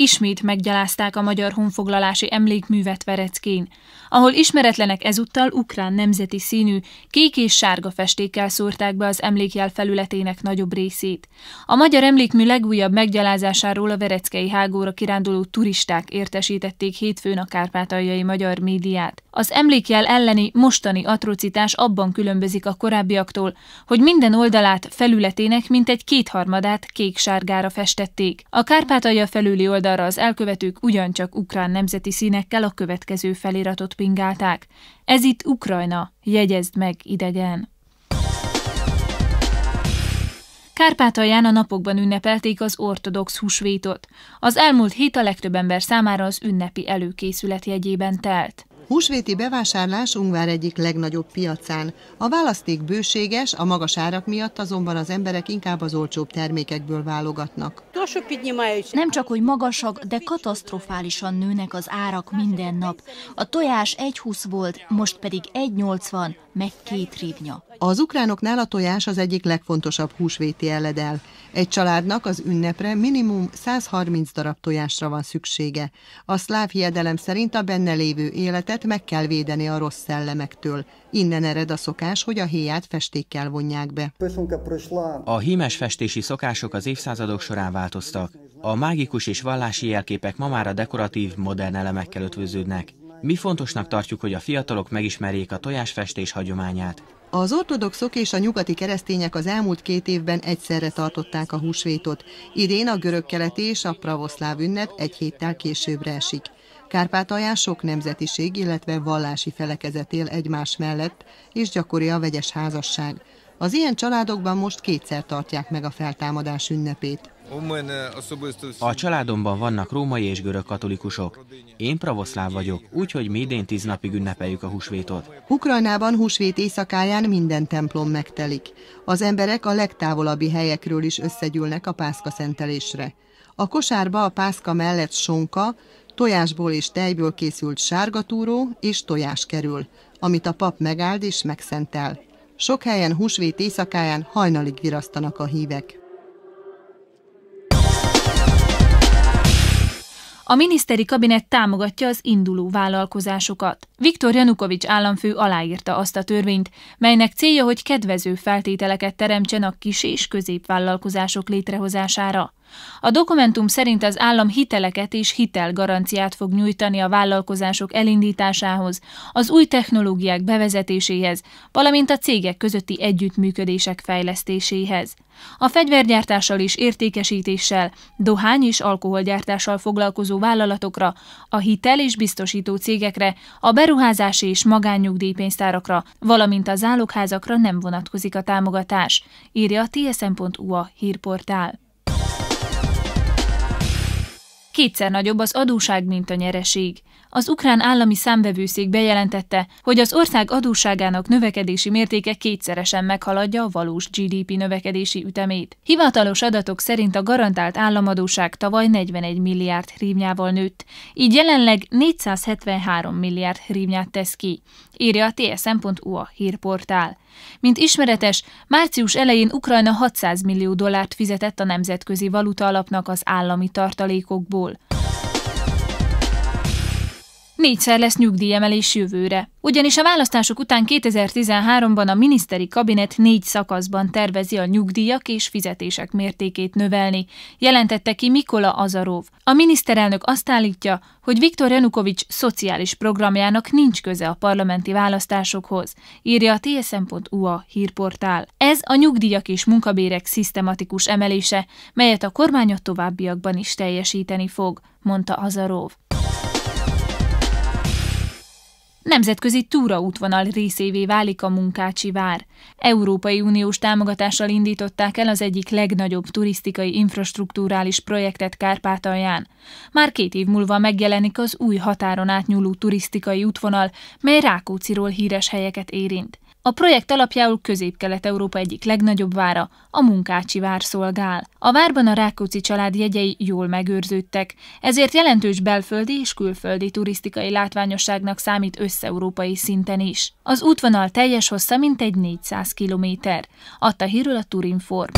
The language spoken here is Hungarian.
ismét meggyalázták a magyar honfoglalási emlékművet Vereckén, ahol ismeretlenek ezúttal ukrán nemzeti színű, kék és sárga festékkel szórták be az emlékjel felületének nagyobb részét. A magyar emlékmű legújabb meggyalázásáról a Vereckei hágóra kiránduló turisták értesítették hétfőn a kárpátaljai magyar médiát. Az emlékjel elleni mostani atrocitás abban különbözik a korábbiaktól, hogy minden oldalát felületének mintegy kétharmadát kék-sárgára festették. A Kárpátalja felüli oldalra az elkövetők ugyancsak ukrán nemzeti színekkel a következő feliratot pingálták. Ez itt Ukrajna, jegyezd meg idegen. Kárpátalján a napokban ünnepelték az ortodox húsvétot. Az elmúlt hét a legtöbb ember számára az ünnepi előkészület jegyében telt. Húsvéti bevásárlás Ungvár egyik legnagyobb piacán. A választék bőséges, a magas árak miatt azonban az emberek inkább az olcsóbb termékekből válogatnak. Nem csak, hogy magasak, de katasztrofálisan nőnek az árak minden nap. A tojás 1,20 volt, most pedig 1,80, meg két rívnya. Az ukránoknál a tojás az egyik legfontosabb húsvéti eledel. Egy családnak az ünnepre minimum 130 darab tojásra van szüksége. A szláv hiedelem szerint a benne lévő életet meg kell védeni a rossz szellemektől. Innen ered a szokás, hogy a héját festékkel vonják be. A hímes festési szokások az évszázadok során változtak. A mágikus és vallási jelképek ma már a dekoratív, modern elemekkel ötvöződnek. Mi fontosnak tartjuk, hogy a fiatalok megismerjék a tojásfestés hagyományát. Az ortodoxok és a nyugati keresztények az elmúlt két évben egyszerre tartották a húsvétot. Idén a görög-keleti és a pravoszláv ünnep egy héttel későbbre esik. Kárpátalján sok nemzetiség, illetve vallási felekezet él egymás mellett, és gyakori a vegyes házasság. Az ilyen családokban most kétszer tartják meg a feltámadás ünnepét. Eh, a családomban vannak római és görög katolikusok. Én pravoszláv vagyok, úgyhogy mi idén tíz napig ünnepeljük a húsvétot. Ukrajnában húsvét éjszakáján minden templom megtelik. Az emberek a legtávolabbi helyekről is összegyűlnek a pászka szentelésre. A kosárba a pászka mellett sonka, tojásból és tejből készült sárgatúró és tojás kerül, amit a pap megáld és megszentel. Sok helyen húsvét éjszakáján hajnalig virasztanak a hívek. A miniszteri kabinet támogatja az induló vállalkozásokat. Viktor Janukovics államfő aláírta azt a törvényt, melynek célja, hogy kedvező feltételeket teremtsen a kis és középvállalkozások létrehozására. A dokumentum szerint az állam hiteleket és hitelgaranciát fog nyújtani a vállalkozások elindításához, az új technológiák bevezetéséhez, valamint a cégek közötti együttműködések fejlesztéséhez. A fegyvergyártással és értékesítéssel, dohány és alkoholgyártással foglalkozó vállalatokra, a hitel és biztosító cégekre, a beruházási és magánnyugdíjpénztárakra, valamint a zálogházakra nem vonatkozik a támogatás, írja a tsm.ua hírportál kétszer nagyobb az adóság, mint a nyereség az ukrán állami számvevőszék bejelentette, hogy az ország adósságának növekedési mértéke kétszeresen meghaladja a valós GDP növekedési ütemét. Hivatalos adatok szerint a garantált államadóság tavaly 41 milliárd hrívnyával nőtt, így jelenleg 473 milliárd hrívnyát tesz ki, írja a tsm.hu a hírportál. Mint ismeretes, március elején Ukrajna 600 millió dollárt fizetett a nemzetközi valuta alapnak az állami tartalékokból négyszer lesz nyugdíjemelés jövőre. Ugyanis a választások után 2013-ban a miniszteri kabinet négy szakaszban tervezi a nyugdíjak és fizetések mértékét növelni, jelentette ki Mikola Azarov. A miniszterelnök azt állítja, hogy Viktor Janukovics szociális programjának nincs köze a parlamenti választásokhoz, írja a tsm.ua hírportál. Ez a nyugdíjak és munkabérek szisztematikus emelése, melyet a kormány a továbbiakban is teljesíteni fog, mondta Azarov. Nemzetközi túraútvonal részévé válik a Munkácsi vár. Európai Uniós támogatással indították el az egyik legnagyobb turisztikai infrastruktúrális projektet Kárpátalján. Már két év múlva megjelenik az új határon átnyúló turisztikai útvonal, mely Rákóciról híres helyeket érint. A projekt alapjául Közép-Kelet-Európa egyik legnagyobb vára, a Munkácsi vár szolgál. A várban a Rákóczi család jegyei jól megőrződtek, ezért jelentős belföldi és külföldi turisztikai látványosságnak számít összeurópai szinten is. Az útvonal teljes hossza mintegy 400 kilométer, adta hírül a Turinform.